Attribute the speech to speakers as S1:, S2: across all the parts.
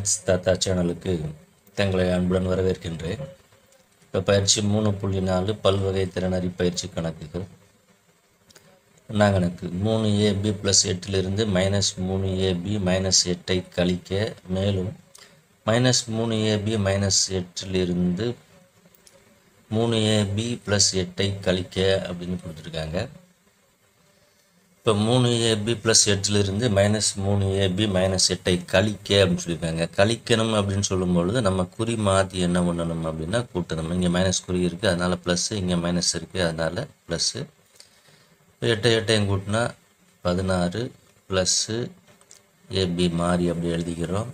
S1: maths தாத்தா சேனலுக்கு தங்களை அன்புடன் வரவேற்கின்றேன் இப்போ பயிற்சி மூணு புள்ளி நாலு பல்வகை திறனறி பயிற்சி கணக்குகள் எனக்கு மூணு ஏ பி ப்ளஸ் எட்டிலிருந்து மைனஸ் மூணு ஏ பி மைனஸ் எட்டை கழிக்க மேலும் மைனஸ் மூணு ஏபி மைனஸ் எட்டிலிருந்து மூணு ஏபி ப்ளஸ் எட்டை கழிக்க அப்படின்னு கொடுத்துருக்காங்க இப்போ மூணு ஏபி ப்ளஸ் எட்டிலிருந்து மைனஸ் மூணு ஏபி மைனஸ் எட்டை கழிக்க அப்படின்னு சொல்லியிருக்காங்க கழிக்கணும் அப்படின்னு சொல்லும்பொழுது நம்ம குறி மாற்றி என்ன பண்ணணும் அப்படின்னா கூட்டணும் இங்கே மைனஸ் குறி இருக்குது அதனால் ப்ளஸ்ஸு இங்கே மைனஸ் இருக்குது அதனால் ப்ளஸ்ஸு இப்போ எட்டை எட்டையும் கூட்டினா பதினாறு ப்ளஸ்ஸு ஏபி மாறி அப்படி எழுதிக்கிறோம்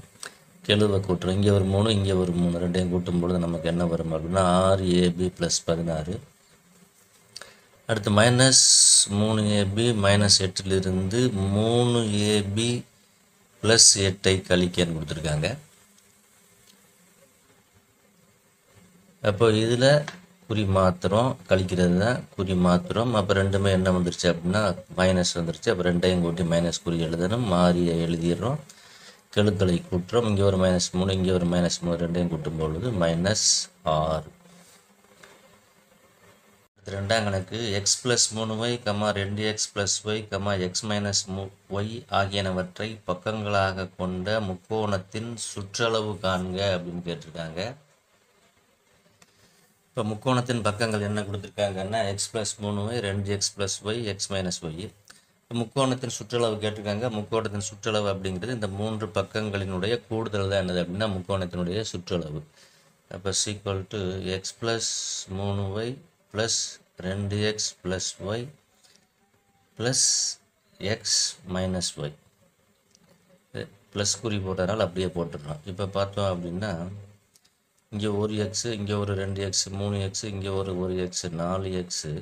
S1: கெழுவை கூட்டுறோம் இங்கே ஒரு மூணு இங்கே ஒரு மூணு ரெண்டையும் கூட்டும் பொழுது நமக்கு என்ன வரும் அப்படின்னா ஆறு ஏபி ப்ளஸ் பதினாறு அடுத்து மைனஸ் மூணு ஏபி மைனஸ் எட்டிலிருந்து மூணு ஏபி ப்ளஸ் எட்டை கழிக்கன்னு கொடுத்துருக்காங்க அப்போ இதில் குறி மாத்திரம் கழிக்கிறது தான் குறி மாத்திரம் அப்போ ரெண்டுமே என்ன வந்துருச்சு அப்படின்னா மைனஸ் வந்துருச்சு அப்போ ரெண்டையும் கூட்டி மைனஸ் குறி எழுதணும் மாறியை எழுதிடுறோம் கெழுக்களை கூட்டுறோம் இங்கே ஒரு மைனஸ் மூணு இங்கே ஒரு மைனஸ் மூணு ரெண்டையும் கூட்டும் பொழுது மைனஸ் ஆறு ரெண்டாம் கணக்கு எக்ஸ் ப்ளஸ் மூணு ஒய் கமா ரெண்டு x plus y comma x minus மு ஒய் ஆகியனவற்றை பக்கங்களாக கொண்ட முக்கோணத்தின் சுற்றளவு காண்க அப்படின்னு கேட்டிருக்காங்க இப்போ முக்கோணத்தின் பக்கங்கள் என்ன கொடுத்துருக்காங்கன்னா எக்ஸ் ப்ளஸ் மூணு ஒய் ரெண்டு x plus y x minus y முக்கோணத்தின் சுற்றளவு கேட்டிருக்காங்க முக்கோணத்தின் சுற்றளவு அப்படிங்கிறது இந்த மூன்று பக்கங்களினுடைய கூடுதல் தான் என்னது அப்படின்னா முக்கோணத்தினுடைய சுற்றளவு அப்போ சீக்வல் டு எக்ஸ் ப்ளஸ் மூணு ஒய் ப்ளஸ் ரெண்டு x plus y plus x minus y plus குறி போட்டதுனால அப்படியே போட்டுடலாம் இப்போ பார்த்தோம் அப்படின்னா இங்கே ஒரு எக்ஸு இங்கே ஒரு ரெண்டு எக்ஸு மூணு எக்ஸு இங்கே ஒரு ஒரு எக்ஸு நாலு எக்ஸு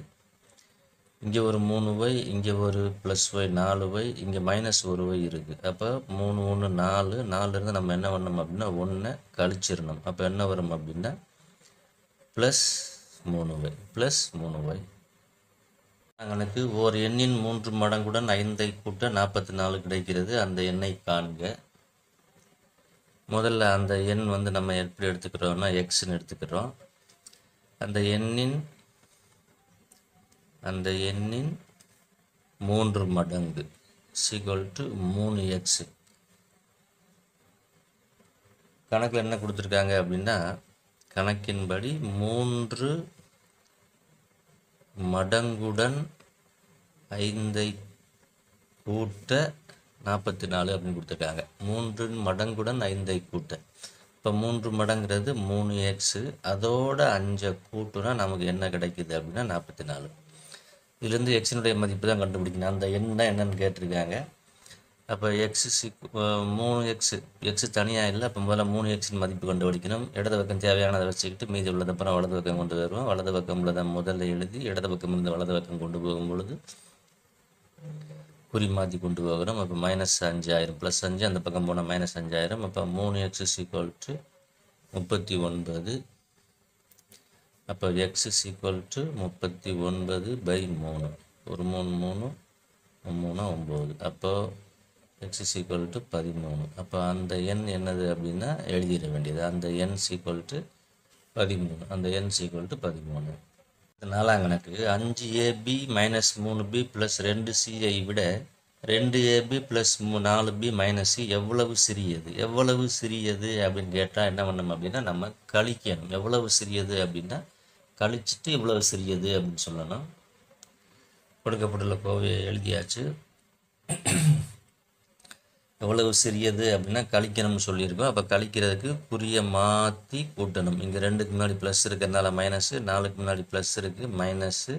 S1: இங்கே ஒரு மூணு ஒய் இங்கே ஒரு ப்ளஸ் ஒய் நாலு ஒய் இங்கே மைனஸ் ஒரு ஒய் இருக்குது அப்போ மூணு ஒன்று நாலு நாலுலேருந்து நம்ம என்ன பண்ணணும் அப்படின்னா ஒன்றை கழிச்சிடணும் அப்போ என்ன வரும் அப்படின்னா ப்ளஸ் மூணு ஒய் ப்ளஸ் மூணு ஒய் கணக்கு ஓர் எண்ணின் மூன்று மடங்குடன் ஐந்தை கூட்ட நாற்பத்தி நாலு கிடைக்கிறது அந்த எண்ணை காண்க முதல்ல அந்த எண் வந்து நம்ம எப்படி எடுத்துக்கிறோம்னா எக்ஸ்ன்னு எடுத்துக்கிறோம் அந்த எண்ணின் அந்த எண்ணின் மூன்று மடங்கு சிகல் டு மூணு எக்ஸு கணக்கில் என்ன கொடுத்துருக்காங்க அப்படின்னா கணக்கின்படி மூன்று மடங்குடன் ஐந்தை கூட்ட நாற்பத்தி நாலு அப்படின்னு கொடுத்துருக்காங்க மூன்று மடங்குடன் ஐந்தை கூட்ட இப்போ மூன்று மடங்கிறது மூணு எக்ஸு அதோட அஞ்சை கூட்டுனா நமக்கு என்ன கிடைக்குது அப்படின்னா நாற்பத்தி நாலு இதுலேருந்து எக்ஸினுடைய மதிப்பு தான் கண்டுபிடிக்கணும் அந்த எண் தான் என்னன்னு கேட்டிருக்காங்க அப்போ எக்ஸு மூணு எக்ஸு எக்ஸு தனியாக இல்லை அப்போ முதல்ல மூணு எக்ஸின் மதிப்பு கண்டுபிடிக்கணும் இடது பக்கம் தேவையானதை வச்சுக்கிட்டு மீதி உள்ளது அப்புறம் வலது பக்கம் கொண்டு வருவோம் வலது பக்கம் உள்ளதை முதல்ல எழுதி இடது பக்கம் இருந்து வலது பக்கம் கொண்டு போகும் பொழுது குறி மாற்றி கொண்டு போகிறோம் அப்போ மைனஸ் அஞ்சாயிரம் ப்ளஸ் அஞ்சு அந்த பக்கம் போனால் மைனஸ் அஞ்சாயிரம் அப்போ மூணு எக்ஸ் ஈக்குவல் டு முப்பத்தி ஒன்பது அப்போ எக்ஸ் ஈக்குவல் டு முப்பத்தி ஒன்பது பை மூணு ஒரு மூணு மூணு மூணு ஒம்பது அப்போது எக்ஸ் இஸ் ஈக்குவல் டு பதிமூணு அப்போ அந்த எண் என்னது அப்படின்னா எழுதிட வேண்டியது அந்த எண் சீக்குவல் டு பதிமூணு அந்த எண் சீக்குவல் டு பதிமூணு நாலாம் கணக்கு அஞ்சு ஏபி மைனஸ் மூணு பி ப்ளஸ் ரெண்டு சிஐ விட ரெண்டு ஏபி ப்ளஸ் மூ நாலு பி மைனஸ் சி எவ்வளவு சிறியது எவ்வளவு சிறியது அப்படின்னு கேட்டால் என்ன பண்ணணும் அப்படின்னா நம்ம கழிக்கணும் எவ்வளவு சிறியது அப்படின்னா கழிச்சிட்டு இவ்வளவு சிறியது அப்படின்னு சொல்லணும் கொடுக்கப்பட்டுள்ள கோவையை எழுதியாச்சு எவ்வளவு சிறியது அப்படின்னா கழிக்கணும்னு சொல்லியிருக்கோம் அப்போ கழிக்கிறதுக்கு குறிய மாற்றி கூட்டணும் இங்கே ரெண்டுக்கு முன்னாடி ப்ளஸ் இருக்கிறதுனால மைனஸு நாலுக்கு முன்னாடி ப்ளஸ் இருக்குது மைனஸு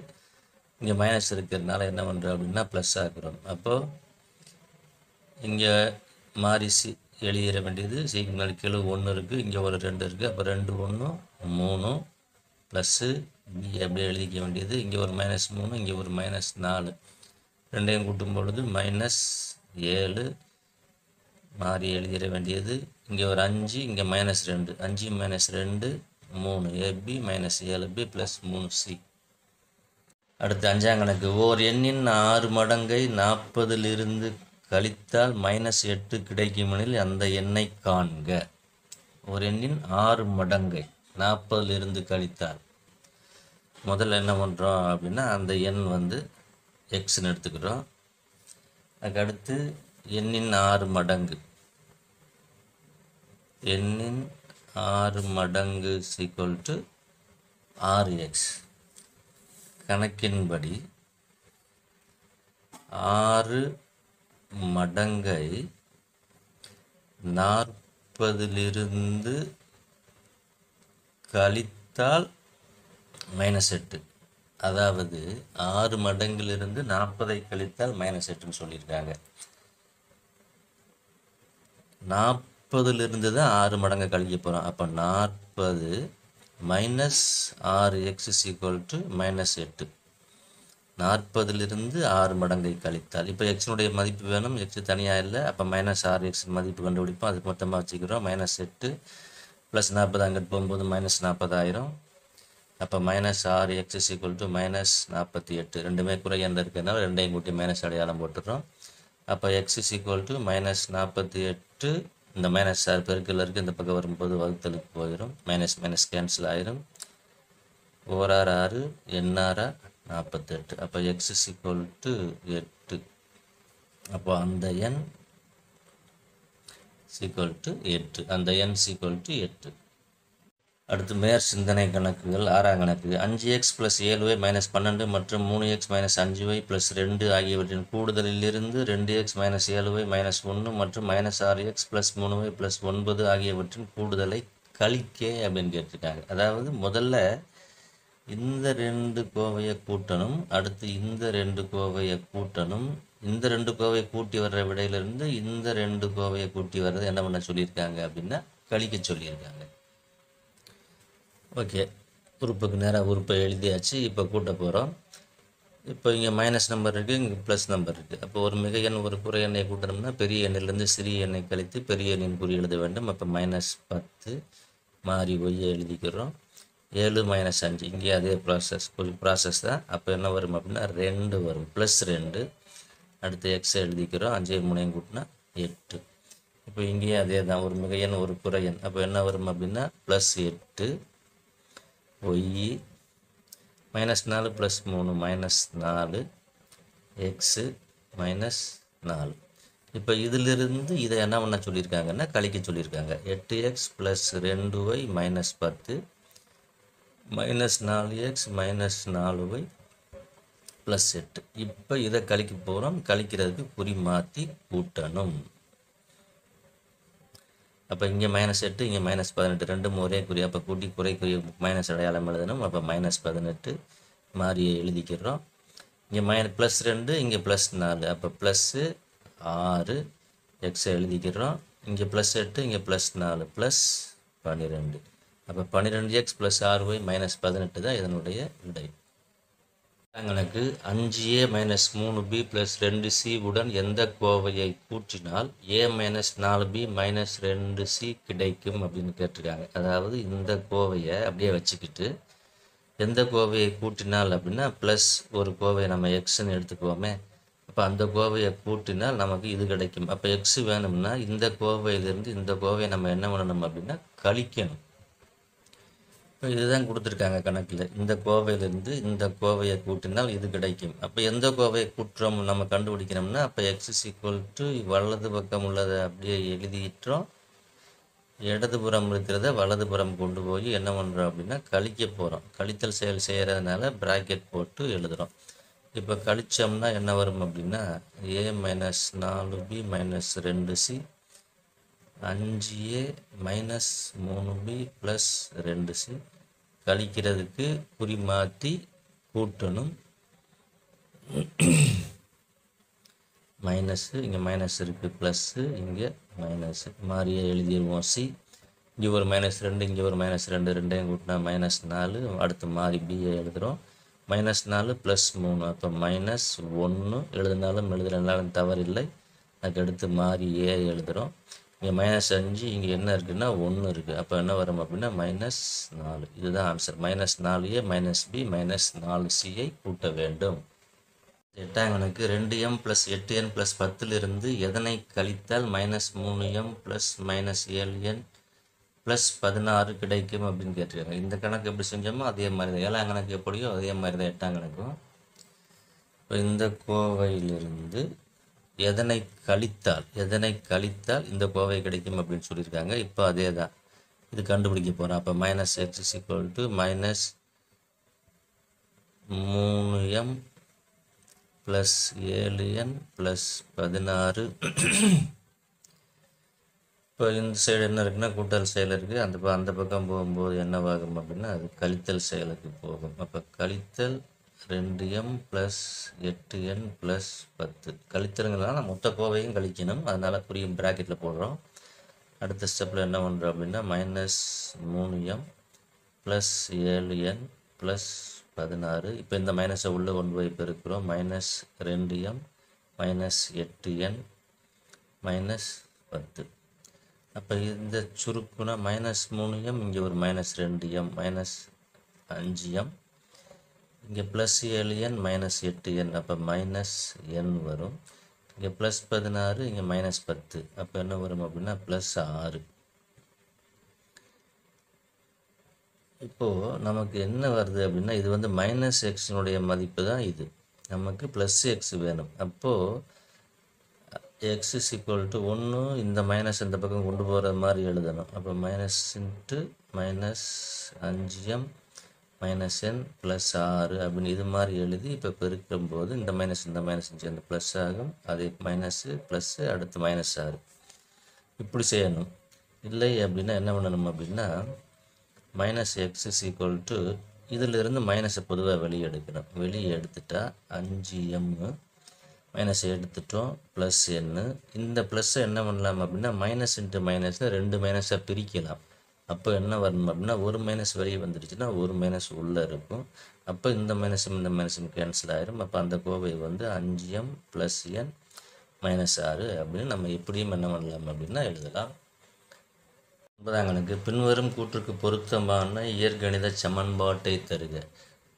S1: இங்கே மைனஸ் இருக்கிறதுனால என்ன பண்ணுறோம் அப்படின்னா ப்ளஸ் ஆக்குறோம் அப்போது இங்கே மாறி சி எழுதிட வேண்டியது சீக்கு முன்னாடி கிலோ ஒன்று இருக்குது இங்கே ஒரு ரெண்டு இருக்குது அப்போ ரெண்டு ஒன்றும் மூணு ப்ளஸ்ஸு பி அப்படியே எழுதிக்க வேண்டியது இங்கே ஒரு மைனஸ் மூணு இங்கே ஒரு மைனஸ் நாலு ரெண்டையும் கூட்டும் பொழுது மைனஸ் ஏழு மாறி எழுதிட வேண்டியது இங்கே ஒரு அஞ்சு இங்கே மைனஸ் ரெண்டு அஞ்சு மைனஸ் ரெண்டு மூணு ஏபி மைனஸ் ஏழு பி ப்ளஸ் மூணு சி அடுத்து அஞ்சாம் கணக்கு ஓர் எண்ணின் ஆறு மடங்கை நாற்பதிலிருந்து கழித்தால் மைனஸ் எட்டு கிடைக்கும் எனில் அந்த எண்ணை காண்க ஒரு எண்ணின் ஆறு மடங்கை நாற்பதிலிருந்து கழித்தால் முதல்ல என்ன பண்ணுறோம் அப்படின்னா அந்த எண் வந்து எக்ஸ்ன்னு எடுத்துக்கிறோம் அதுக்கடுத்து எண்ணின் ஆறு மடங்கு எண்ணின் ஆறு மடங்கு சீக்வல் டு ஆறு எக்ஸ் கணக்கின்படி ஆறு மடங்கை நாற்பதிலிருந்து கழித்தால் மைனஸ் எட்டு அதாவது ஆறு மடங்கிலிருந்து நாற்பதை கழித்தால் மைனஸ் எட்டுன்னு சொல்லியிருக்காங்க நாற்பதுலேருந்து தான் ஆறு மடங்கு கழிக்க போகிறோம் அப்போ நாற்பது மைனஸ் ஆறு x is equal to minus எட்டு நாற்பதுலேருந்து ஆறு மடங்கை கழித்தால் இப்போ எக்ஸினுடைய மதிப்பு வேணும் எக்ஸ் தனியாக இல்லை அப்போ மைனஸ் ஆறு எக்ஸ் மதிப்பு கண்டுபிடிப்போம் அதுக்கு மொத்தமாக வச்சுக்கிறோம் மைனஸ் எட்டு ப்ளஸ் நாற்பது அங்கிட்டு போகும்போது மைனஸ் நாற்பதாயிரம் அப்போ மைனஸ் ஆறு x is equal to minus நாற்பத்தி எட்டு ரெண்டுமே குறை எந்த இருக்கிறதுனால ரெண்டையும் கூட்டி மைனஸ் அடையாளம் போட்டுடுறோம் அப்போ x is equal to minus நாற்பத்தி எட்டு இந்த மைனஸ் ஆறு பெருக்கில் இருக்குது இந்த பக்கம் வரும்போது வகுத்தலுக்கு போயிடும் மைனஸ் மைனஸ் கேன்சல் ஆயிரும் ஓராறு ஆறு எண்ணாரா நாற்பத்தெட்டு அப்போ எக்ஸ் இஸ் ஈக்குவல் டு எட்டு அப்போ அந்த எண் சீக்குவல் டு எட்டு அந்த எண் சீக்குவல் டு எட்டு அடுத்து மேற் சிந்தனை கணக்குகள் ஆறாம் கணக்கு அஞ்சு எக்ஸ் ப்ளஸ் ஏழு ஒய் மைனஸ் பன்னெண்டு மற்றும் மூணு எக்ஸ் மைனஸ் அஞ்சு ஒய் ப்ளஸ் ரெண்டு ஆகியவற்றின் கூடுதலிலிருந்து ரெண்டு எக்ஸ் மைனஸ் ஏழு ஒய் மைனஸ் ஒன்று மற்றும் மைனஸ் ஆறு எக்ஸ் ப்ளஸ் மூணு ஒய் ப்ளஸ் ஒன்பது ஆகியவற்றின் கூடுதலை கழிக்கே அப்படின்னு கேட்டிருக்காங்க அதாவது முதல்ல இந்த ரெண்டு கோவையை கூட்டணும் அடுத்து இந்த ரெண்டு கோவையை கூட்டணும் இந்த ரெண்டு கோவையை கூட்டி வர்ற விடையிலிருந்து இந்த ரெண்டு கோவையை கூட்டி வர்றது என்ன பண்ண சொல்லியிருக்காங்க அப்படின்னா கழிக்க சொல்லியிருக்காங்க ஓகே உறுப்புக்கு நேராக உறுப்பை எழுதியாச்சு இப்போ கூட்ட போகிறோம் இப்போ இங்கே மைனஸ் நம்பர் இருக்குது இங்கே ப்ளஸ் நம்பர் இருக்குது அப்போ ஒரு மிக எண் ஒரு குறை எண்ணை கூட்டணும்னா பெரிய எண்ணிலேருந்து சிறிய எண்ணை கழித்து பெரிய எண்ணின் குறி எழுத வேண்டும் அப்போ மைனஸ் பத்து மாறி ஒய்யை எழுதிக்கிறோம் ஏழு மைனஸ் அஞ்சு இங்கே அதே ப்ராசஸ் ப்ராசஸ் தான் அப்போ என்ன வரும் அப்படின்னா ரெண்டு வரும் ப்ளஸ் ரெண்டு அடுத்து எக்ஸ் எழுதிக்கிறோம் அஞ்சே மூணையும் கூட்டினா எட்டு இப்போ இங்கேயும் அதே தான் ஒரு மிகையன் ஒரு குறையன் அப்போ என்ன வரும் அப்படின்னா ப்ளஸ் எட்டு ஒய் மைனஸ் நாலு ப்ளஸ் மூணு மைனஸ் நாலு எக்ஸு மைனஸ் நாலு இப்போ இதிலிருந்து இதை என்ன பண்ண சொல்லியிருக்காங்கன்னா கழிக்க சொல்லியிருக்காங்க எட்டு எக்ஸ் ப்ளஸ் ரெண்டு ஒய் மைனஸ் பத்து மைனஸ் நாலு எக்ஸ் மைனஸ் நாலு ஒய் ப்ளஸ் எட்டு இப்போ இதை கழிக்க போகிறோம் கழிக்கிறதுக்கு குறி மாற்றி கூட்டணும் அப்போ இங்கே மைனஸ் எட்டு இங்கே மைனஸ் பதினெட்டு ரெண்டும் ஒரே குறி அப்போ கூட்டி குறைக்குரிய மைனஸ் அடையாளம் எழுதணும் அப்போ மைனஸ் பதினெட்டு மாறி எழுதிக்கிறோம் இங்கே மைனஸ் ப்ளஸ் ரெண்டு இங்கே ப்ளஸ் நாலு அப்போ ப்ளஸ்ஸு ஆறு எக்ஸை எழுதிக்கிறோம் இங்கே ப்ளஸ் எட்டு இங்கே ப்ளஸ் நாலு ப்ளஸ் பன்னிரெண்டு அப்போ பன்னிரெண்டு எக்ஸ் ப்ளஸ் ஆறு ஒய் மைனஸ் பதினெட்டு தான் இதனுடைய விடை எனக்கு அஞ்சு ஏ மைனஸ் மூணு பி ப்ளஸ் ரெண்டு சி உடன் எந்த கோவையை கூற்றினால் ஏ மைனஸ் நாலு பி மைனஸ் ரெண்டு சி கிடைக்கும் அப்படின்னு கேட்டிருக்காங்க அதாவது இந்த கோவையை அப்படியே வச்சுக்கிட்டு எந்த கோவையை கூட்டினால் அப்படின்னா ப்ளஸ் ஒரு கோவையை நம்ம எக்ஸ்ன்னு எடுத்துக்குவோமே அப்போ அந்த கோவையை கூட்டினால் நமக்கு இது கிடைக்கும் அப்போ எக்ஸ் வேணும்னா இந்த கோவையிலிருந்து இந்த கோவையை நம்ம என்ன பண்ணணும் அப்படின்னா கழிக்கணும் இப்போ இதுதான் கொடுத்துருக்காங்க கணக்கில் இந்த கோவையிலேருந்து இந்த கோவையை கூட்டினால் இது கிடைக்கும் அப்போ எந்த கோவையை கூட்டுறோம் நம்ம கண்டுபிடிக்கிறோம்னா அப்போ எக்ஸ் ஈக்குவல் டு வலது பக்கம் உள்ளதை அப்படியே எழுதிட்டோம் இடதுபுறம் இருக்கிறத வலதுபுறம் கொண்டு போய் என்ன பண்ணுறோம் அப்படின்னா கழிக்க போகிறோம் கழித்தல் செயல் செய்கிறதுனால ப்ராக்கெட் போட்டு எழுதுகிறோம் இப்போ கழித்தோம்னா என்ன வரும் அப்படின்னா ஏ மைனஸ் நாலு பி மைனஸ் ரெண்டு சி அஞ்சு ஏ மைனஸ் மூணு பி ப்ளஸ் ரெண்டு சி கழிக்கிறதுக்கு குறி மாற்றி கூட்டணும் மைனஸ்ஸு இங்கே மைனஸ் இருக்குது ப்ளஸ்ஸு இங்கே மைனஸு மாறியே எழுதிடுவோம் சி இங்கே ஒரு மைனஸ் ரெண்டு இங்கே ஒரு மைனஸ் ரெண்டு ரெண்டையும் கூட்டினா மைனஸ் நாலு அடுத்து மாறி பிஏ எழுதுகிறோம் மைனஸ் நாலு ப்ளஸ் மூணு அப்போ மைனஸ் ஒன்று எழுதினாலும் எழுதுனாலும் தவறில்லை அதுக்கடுத்து மாறி ஏ எழுதுகிறோம் இங்கே மைனஸ் அஞ்சு இங்கே என்ன இருக்குன்னா ஒன்று இருக்குது அப்போ என்ன வரும் அப்படின்னா மைனஸ் நாலு இதுதான் ஆன்சர் மைனஸ் நாலு ஏ மைனஸ் பி மைனஸ் நாலு சியை கூட்ட வேண்டும் எட்டாங்கனுக்கு ரெண்டு எம் ப்ளஸ் எட்டு என் ப்ளஸ் பத்திலிருந்து எதனை கழித்தால் மைனஸ் மூணு எம் ப்ளஸ் மைனஸ் ஏழு என் ப்ளஸ் பதினாறு கிடைக்கும் அப்படின்னு கேட்டிருக்காங்க இந்த கணக்கு எப்படி செஞ்சோமோ அதே மாதிரி தான் ஏழாம் கணக்கு எப்படியோ அதே மாதிரி தான் எட்டாம் கணக்கும் இப்போ இந்த கோவையிலிருந்து எதனை கழித்தால் எதனை கழித்தால் இந்த கோவை கிடைக்கும் அப்படின்னு சொல்லியிருக்காங்க இப்போ அதே தான் இது கண்டுபிடிக்க போகிறோம் அப்போ minus x is equal to minus மூணு எம் ப்ளஸ் ஏழு என் ப்ளஸ் பதினாறு இப்போ இந்த சைடு என்ன இருக்குன்னா கூட்டல் செயல் இருக்குது அந்த அந்த பக்கம் போகும்போது என்னவாகும் அப்படின்னா அது கழித்தல் செயலுக்கு போகும் அப்போ கழித்தல் ரெண்டு எம் ப்ளஸ் எட்டு என் ப்ளஸ் பத்து கழித்தலுங்கிறதுனால மொத்த கோவையும் கழிக்கணும் அதனால் குறியும் ப்ராக்கெட்டில் போடுறோம் அடுத்த ஸ்டெப்பில் என்ன பண்ணுறோம் அப்படின்னா மைனஸ் மூணு எம் ப்ளஸ் ஏழு என் ப்ளஸ் பதினாறு இப்போ இந்த மைனஸை உள்ளே கொண்டு போய் பெருக்கிறோம் மைனஸ் ரெண்டு எம் மைனஸ் எட்டு என் மைனஸ் பத்து அப்போ இந்த சுருக்குனா மைனஸ் மூணு எம் இங்கே ஒரு மைனஸ் ரெண்டு எம் மைனஸ் அஞ்சு எம் இங்கே ப்ளஸ் ஏழு என் மைனஸ் எட்டு என் அப்போ மைனஸ் என் வரும் இங்கே ப்ளஸ் பதினாறு இங்கே மைனஸ் பத்து அப்போ என்ன வரும் அப்படின்னா ப்ளஸ் ஆறு இப்போது நமக்கு என்ன வருது அப்படின்னா இது வந்து மைனஸ் எக்ஸினுடைய மதிப்பு தான் இது நமக்கு ப்ளஸ் எக்ஸ் வேணும் அப்போது எக்ஸ் இஸ் ஈக்குவல் டு ஒன்று இந்த மைனஸ் இந்த பக்கம் கொண்டு போகிற மாதிரி எழுதணும் அப்போ மைனஸ் இன்ட்டு மைனஸ் அஞ்சு எம் மைனஸ் என் ப்ளஸ் ஆறு அப்படின்னு இது மாதிரி எழுதி இப்போ பெருக்கும் போது இந்த மைனஸ் இந்த மைனஸ் சேர்ந்து ப்ளஸ் ஆகும் அது மைனஸு ப்ளஸ்ஸு அடுத்து மைனஸ் ஆறு இப்படி செய்யணும் இல்லை அப்படின்னா என்ன பண்ணணும் அப்படின்னா minus x is equal to இதிலிருந்து மைனஸை பொதுவாக வெளியே எடுக்கணும் வெளியே எடுத்துட்டா அஞ்சு எம்மு மைனஸ் எடுத்துட்டோம் ப்ளஸ் என்னு இந்த ப்ளஸ்ஸை என்ன பண்ணலாம் அப்படின்னா மைனஸ் இன்ட்டு மைனஸ்னு ரெண்டு மைனஸாக பிரிக்கலாம் அப்போ என்ன வரணும் அப்படின்னா ஒரு மைனஸ் வெளியே வந்துடுச்சுன்னா ஒரு மைனஸ் உள்ளே இருக்கும் அப்போ இந்த மைனஸும் இந்த மைனஸும் கேன்சல் ஆகிரும் அப்போ அந்த கோவை வந்து அஞ்சு எம் ப்ளஸ் என் மைனஸ் ஆறு அப்படின்னு நம்ம எப்படியும் என்ன பண்ணலாம் அப்படின்னா எழுதலாம் ஒன்பதாங்கனுக்கு பின்வரும் கூற்றுக்கு பொருத்தமான இயற்கணித சமன்பாட்டை தருக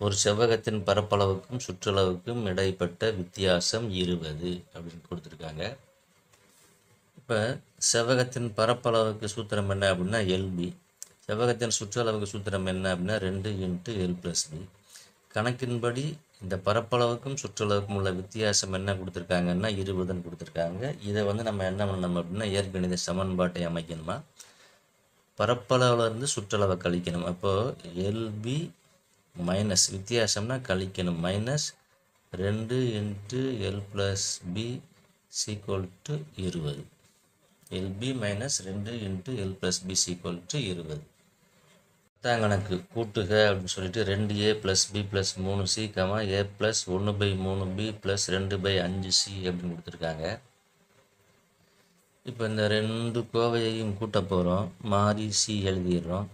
S1: ஒரு செவ்வகத்தின் பரப்பளவுக்கும் சுற்றளவுக்கும் இடைப்பட்ட வித்தியாசம் இருபது அப்படின்னு கொடுத்துருக்காங்க இப்போ செவ்வகத்தின் பரப்பளவுக்கு சூத்திரம் என்ன அப்படின்னா எல்பி செவ்வகத்தின் சுற்றளவுக்கு சூத்திரம் என்ன அப்படின்னா ரெண்டு இன்ட்டு எல் ப்ளஸ் பி கணக்கின்படி இந்த பரப்பளவுக்கும் சுற்றளவுக்கும் உள்ள வித்தியாசம் என்ன கொடுத்துருக்காங்கன்னா இருபதுன்னு கொடுத்துருக்காங்க இதை வந்து நம்ம என்ன பண்ணணும் அப்படின்னா இயற்கணித சமன்பாட்டை அமைக்கணுமா பரப்பளவுலேருந்து சுற்றளவை கழிக்கணும் அப்போது எல்பி மைனஸ் வித்தியாசம்னா கழிக்கணும் மைனஸ் ரெண்டு into l plus b is equal to இருபது எல்பி மைனஸ் ரெண்டு into l plus b is equal to இருபது பத்தாம் கணக்கு கூட்டுக அப்படின்னு சொல்லிட்டு ரெண்டு ஏ ப்ளஸ் பி ப்ளஸ் மூணு சி கமா ஏ ப்ளஸ் ஒன்று பை மூணு பி ப்ளஸ் ரெண்டு பை அஞ்சு சி அப்படின்னு கொடுத்துருக்காங்க இப்போ இந்த ரெண்டு கோவையையும் கூட்ட போகிறோம் மாறி சி எழுதிடுறோம்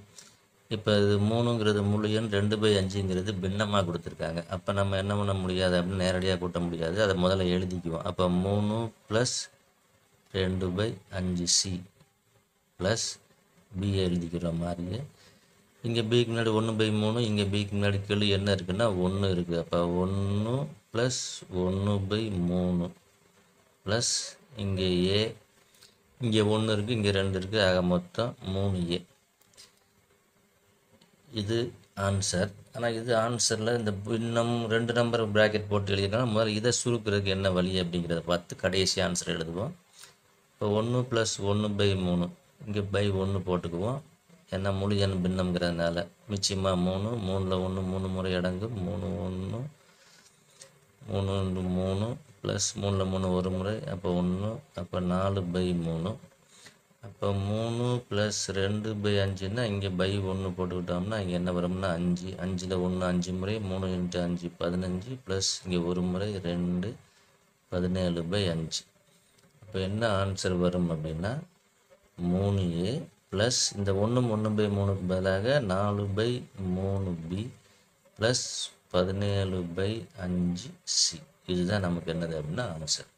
S1: இப்போ இது மூணுங்கிறது முழு எண் ரெண்டு பை அஞ்சுங்கிறது பின்னமாக கொடுத்துருக்காங்க அப்போ நம்ம என்ன பண்ண முடியாது அப்படின்னு நேரடியாக கூட்ட முடியாது அதை முதல்ல எழுதிக்குவோம் அப்போ மூணு ப்ளஸ் ரெண்டு பை அஞ்சு சி ப்ளஸ் பிஏ எழுதிக்கிற மாதிரியே இங்கே பிக்கு முன்னாடி ஒன்று பை மூணு இங்கே பிக்கு முன்னாடி கீழே என்ன இருக்குன்னா ஒன்று இருக்குது அப்போ ஒன்று ப்ளஸ் ஒன்று பை மூணு ப்ளஸ் இங்கே ஏ இங்கே ஒன்று இருக்குது இங்கே ரெண்டு இருக்குது ஆக மொத்தம் மூணு ஏ இது ஆன்சர் ஆனால் இது ஆன்சரில் இந்த இன்னும் ரெண்டு நம்பர் ப்ராக்கெட் போட்டு எழுதினா முதல்ல இதை சுருக்கிறதுக்கு என்ன வழி அப்படிங்கிறத பார்த்து கடைசி ஆன்சர் எழுதுவோம் இப்போ ஒன்று ப்ளஸ் ஒன்று பை மூணு இங்கே பை ஒன்று போட்டுக்குவோம் ஏன்னா முழு எண் பின்னம்ங்கிறதுனால மிச்சமாக மூணு மூணில் ஒன்று மூணு முறை அடங்கு மூணு ஒன்று மூணு ஒன்று மூணு ப்ளஸ் மூணில் மூணு ஒரு முறை அப்போ ஒன்று அப்போ நாலு பை மூணு அப்போ மூணு ப்ளஸ் ரெண்டு பை அஞ்சுன்னா இங்கே பை ஒன்று போட்டுக்கிட்டோம்னா இங்கே என்ன வரும்னா அஞ்சு அஞ்சில் ஒன்று அஞ்சு முறை மூணு இன்ட்டு அஞ்சு பதினஞ்சு ப்ளஸ் இங்கே ஒரு முறை ரெண்டு பதினேழு பை அஞ்சு இப்போ என்ன ஆன்சர் வரும் அப்படின்னா மூணு ஏ ப்ளஸ் இந்த ஒன்று ஒன்று பை மூணுக்கு பதிலாக நாலு பை மூணு பி ப்ளஸ் பதினேழு பை அஞ்சு சி இதுதான் நமக்கு என்னது அப்படின்னா ஆன்சர்